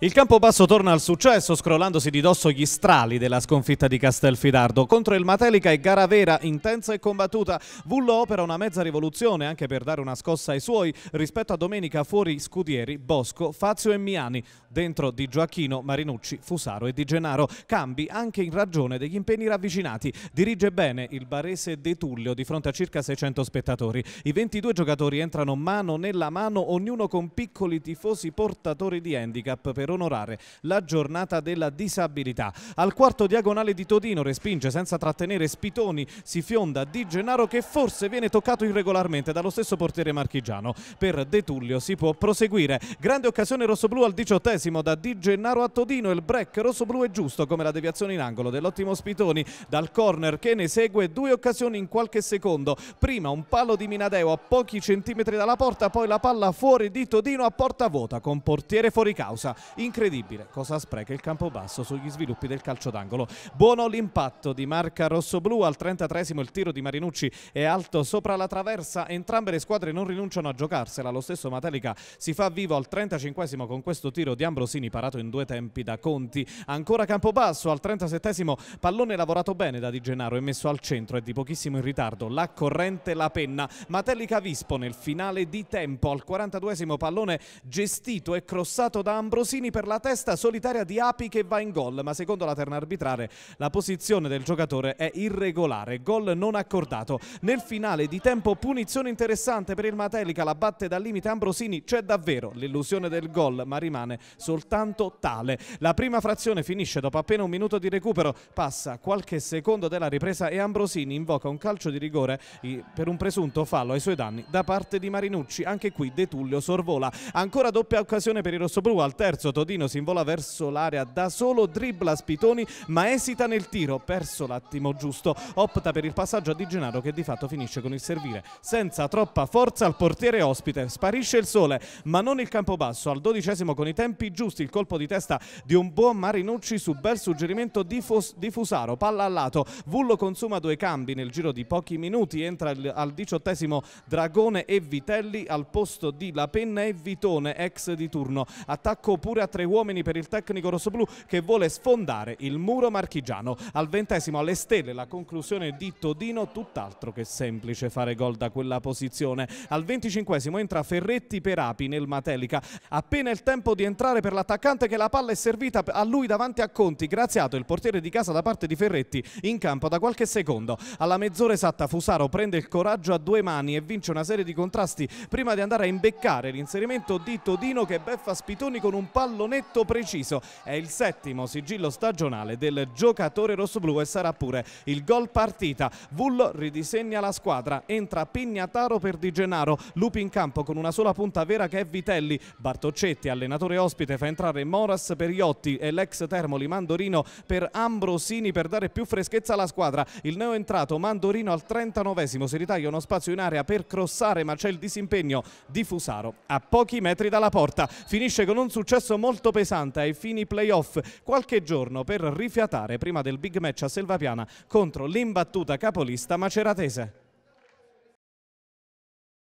Il Campobasso torna al successo scrollandosi di dosso gli strali della sconfitta di Castelfidardo. Contro il Matelica e gara vera, intensa e combattuta. Vullo opera una mezza rivoluzione anche per dare una scossa ai suoi rispetto a domenica fuori Scudieri, Bosco, Fazio e Miani. Dentro di Gioacchino, Marinucci, Fusaro e Di Genaro. Cambi anche in ragione degli impegni ravvicinati. Dirige bene il barese De Tullio di fronte a circa 600 spettatori. I 22 giocatori entrano mano nella mano, ognuno con piccoli tifosi portatori di handicap per per onorare la giornata della disabilità. Al quarto diagonale di Todino respinge senza trattenere Spitoni, si fionda Di Gennaro che forse viene toccato irregolarmente dallo stesso portiere marchigiano. Per De Tullio si può proseguire. Grande occasione rossoblu al diciottesimo da Di Gennaro a Todino, il break rossoblu è giusto come la deviazione in angolo dell'ottimo Spitoni dal corner che ne segue due occasioni in qualche secondo. Prima un palo di Minadeo a pochi centimetri dalla porta, poi la palla fuori di Todino a porta vuota con portiere fuori causa Incredibile cosa spreca il campo basso sugli sviluppi del calcio d'angolo. Buono l'impatto di marca rossoblù al 33esimo il tiro di Marinucci è alto sopra la traversa. Entrambe le squadre non rinunciano a giocarsela. Lo stesso Matelica si fa vivo al 35esimo con questo tiro di Ambrosini parato in due tempi da Conti. Ancora campo basso al 37esimo pallone lavorato bene da Di Gennaro e messo al centro è di pochissimo in ritardo. La corrente la penna. Matelica Vispo nel finale di tempo al 42esimo pallone gestito e crossato da Ambrosini Mancini per la testa solitaria di Api che va in gol, ma secondo la terna arbitrale la posizione del giocatore è irregolare, gol non accordato. Nel finale di tempo punizione interessante per il Matelica, la batte dal limite Ambrosini, c'è davvero l'illusione del gol, ma rimane soltanto tale. La prima frazione finisce dopo appena un minuto di recupero, passa qualche secondo della ripresa e Ambrosini invoca un calcio di rigore per un presunto fallo ai suoi danni da parte di Marinucci, anche qui De Tullio sorvola. Ancora doppia occasione per i rossobrù al terzo Todino si invola verso l'area da solo, dribbla Spitoni ma esita nel tiro, perso l'attimo giusto, opta per il passaggio a Di Gennaro che di fatto finisce con il servire. Senza troppa forza al portiere ospite, sparisce il sole ma non il campo basso, al dodicesimo con i tempi giusti il colpo di testa di un buon Marinucci su bel suggerimento di, Fus di Fusaro, palla al lato, Vullo consuma due cambi nel giro di pochi minuti, entra al diciottesimo Dragone e Vitelli al posto di La Penna e Vitone, ex di turno, attacco pure a a tre uomini per il tecnico rossoblù che vuole sfondare il muro marchigiano. Al ventesimo alle stelle la conclusione di Todino, tutt'altro che semplice fare gol da quella posizione. Al venticinquesimo entra Ferretti per Api nel Matelica. Appena il tempo di entrare per l'attaccante che la palla è servita a lui davanti a Conti, graziato il portiere di casa da parte di Ferretti in campo da qualche secondo. Alla mezz'ora esatta Fusaro prende il coraggio a due mani e vince una serie di contrasti prima di andare a imbeccare l'inserimento di Todino che beffa Spitoni con un pallo fallo preciso. È il settimo sigillo stagionale del giocatore rossoblu e sarà pure il gol partita. Vullo ridisegna la squadra, entra Pignataro per Di Gennaro, Lupi in campo con una sola punta vera che è Vitelli, Bartoccetti allenatore ospite fa entrare Moras per Iotti e l'ex Termoli Mandorino per Ambrosini per dare più freschezza alla squadra. Il neo entrato Mandorino al 39esimo si ritaglia uno spazio in area per crossare ma c'è il disimpegno di Fusaro a pochi metri dalla porta. Finisce con un successo molto molto pesante ai fini playoff qualche giorno per rifiatare prima del big match a Selvapiana contro l'imbattuta capolista maceratese.